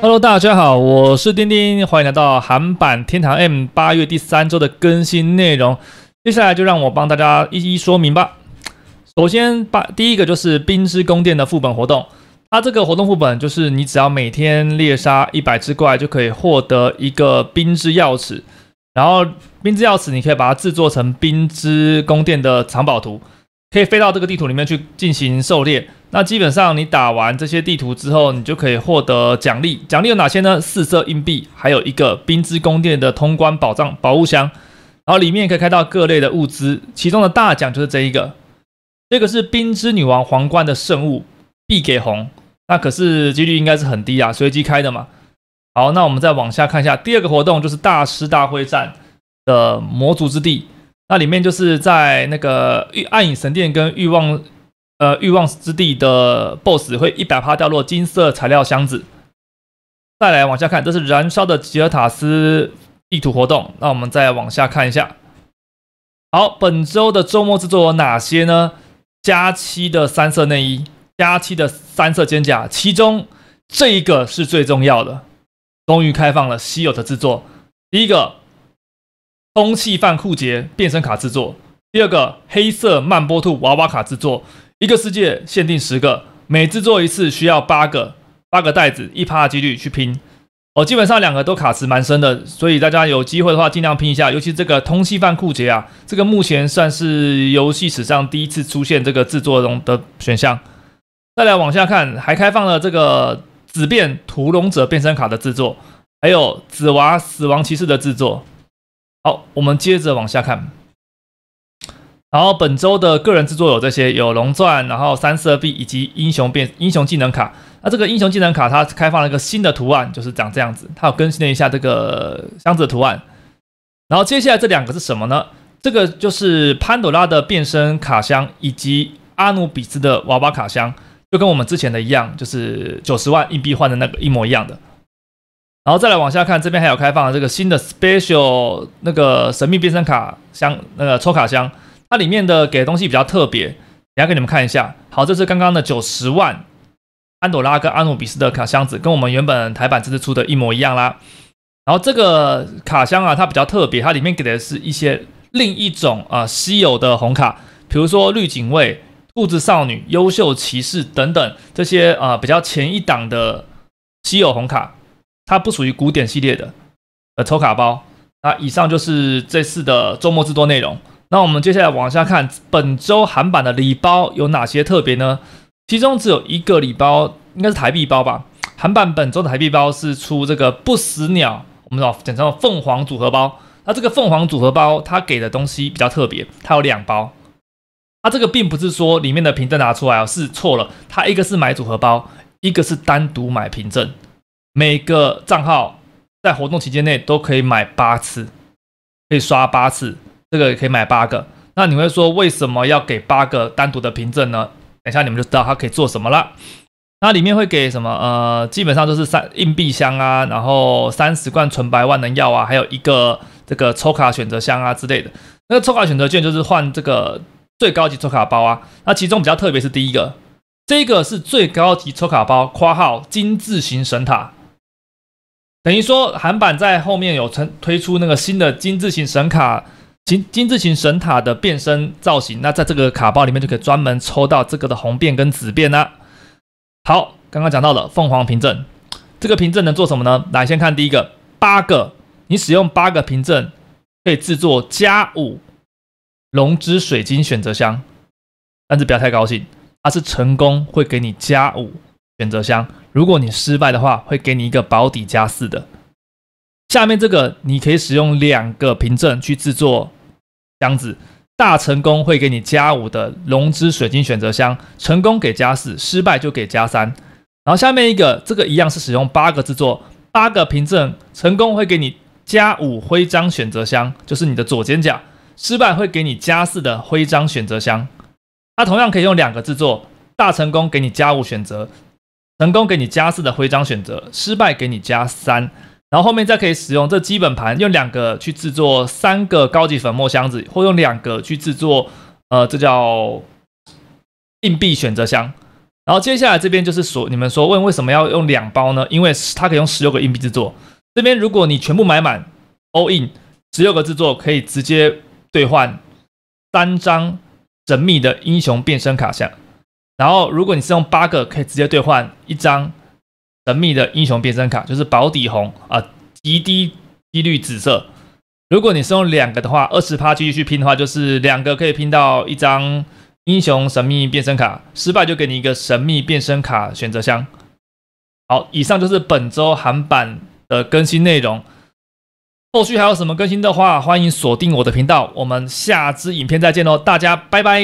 Hello，大家好，我是钉钉，欢迎来到韩版天堂 M 八月第三周的更新内容。接下来就让我帮大家一一说明吧。首先，把第一个就是冰之宫殿的副本活动。它这个活动副本就是你只要每天猎杀一百只怪，就可以获得一个冰之钥匙。然后，冰之钥匙你可以把它制作成冰之宫殿的藏宝图，可以飞到这个地图里面去进行狩猎。那基本上你打完这些地图之后，你就可以获得奖励。奖励有哪些呢？四色硬币，还有一个冰之宫殿的通关宝藏宝物箱，然后里面可以开到各类的物资。其中的大奖就是这一个，这个是冰之女王皇冠的圣物，必给红。那可是几率应该是很低啊，随机开的嘛。好，那我们再往下看一下，第二个活动就是大师大会战的魔族之地，那里面就是在那个暗影神殿跟欲望。呃，欲望之地的 BOSS 会一百帕掉落金色材料箱子。再来往下看，这是燃烧的吉尔塔斯地图活动。那我们再往下看一下。好，本周的周末制作有哪些呢？加七的三色内衣，加七的三色肩甲，其中这一个是最重要的。终于开放了稀有的制作。第一个，空气范酷杰变身卡制作。第二个，黑色曼波兔娃娃卡制作。一个世界限定十个，每制作一次需要八个，八个袋子一趴的几率去拼。哦，基本上两个都卡池蛮深的，所以大家有机会的话尽量拼一下，尤其这个通气犯酷杰啊，这个目前算是游戏史上第一次出现这个制作中的选项。再来往下看，还开放了这个紫变屠龙者变身卡的制作，还有紫娃死亡骑士的制作。好，我们接着往下看。然后本周的个人制作有这些：有龙钻，然后三色币以及英雄变英雄技能卡。那这个英雄技能卡它开放了一个新的图案，就是长这样子。它有更新了一下这个箱子的图案。然后接下来这两个是什么呢？这个就是潘朵拉的变身卡箱以及阿努比斯的娃娃卡箱，就跟我们之前的一样，就是九十万硬币换的那个一模一样的。然后再来往下看，这边还有开放这个新的 special 那个神秘变身卡箱，那个抽卡箱。它里面的给的东西比较特别，等下给你们看一下。好，这是刚刚的九十万安朵拉跟阿努比斯的卡箱子，跟我们原本台版这次出的一模一样啦。然后这个卡箱啊，它比较特别，它里面给的是一些另一种啊稀有的红卡，比如说绿警卫、兔子少女、优秀骑士等等这些啊比较前一档的稀有红卡，它不属于古典系列的呃抽卡包。那以上就是这次的周末之多内容。那我们接下来往下看，本周韩版的礼包有哪些特别呢？其中只有一个礼包，应该是台币包吧？韩版本周的台币包是出这个不死鸟，我们老简称凤凰组合包。那这个凤凰组合包，它给的东西比较特别，它有两包。它这个并不是说里面的凭证拿出来哦，是错了。它一个是买组合包，一个是单独买凭证。每个账号在活动期间内都可以买八次，可以刷八次。这个也可以买八个，那你会说为什么要给八个单独的凭证呢？等一下你们就知道它可以做什么了。那里面会给什么？呃，基本上都是三硬币箱啊，然后三十罐纯白万能药啊，还有一个这个抽卡选择箱啊之类的。那个抽卡选择券就是换这个最高级抽卡包啊。那其中比较特别是第一个，这个是最高级抽卡包，括号金字型神塔，等于说韩版在后面有推推出那个新的金字型神卡。金金字形神塔的变身造型，那在这个卡包里面就可以专门抽到这个的红变跟紫变啦。好，刚刚讲到了凤凰凭证，这个凭证能做什么呢？来，先看第一个，八个，你使用八个凭证可以制作加五龙之水晶选择箱，但是不要太高兴，它是成功会给你加五选择箱，如果你失败的话，会给你一个保底加四的。下面这个你可以使用两个凭证去制作。箱子大成功会给你加五的龙之水晶选择箱，成功给加四，失败就给加三。然后下面一个，这个一样是使用八个制作，八个凭证，成功会给你加五徽章选择箱，就是你的左肩甲，失败会给你加四的徽章选择箱。它同样可以用两个制作，大成功给你加五选择，成功给你加四的徽章选择，失败给你加三。然后后面再可以使用这基本盘，用两个去制作三个高级粉末箱子，或用两个去制作，呃，这叫硬币选择箱。然后接下来这边就是所你们说问为什么要用两包呢？因为它可以用十六个硬币制作。这边如果你全部买满，all in，十六个制作可以直接兑换单张神秘的英雄变身卡箱。然后如果你是用八个，可以直接兑换一张。神秘的英雄变身卡就是保底红啊，极低几率紫色。如果你是用两个的话，二十趴继续去拼的话，就是两个可以拼到一张英雄神秘变身卡，失败就给你一个神秘变身卡选择箱。好，以上就是本周韩版的更新内容。后续还有什么更新的话，欢迎锁定我的频道。我们下支影片再见喽，大家拜拜。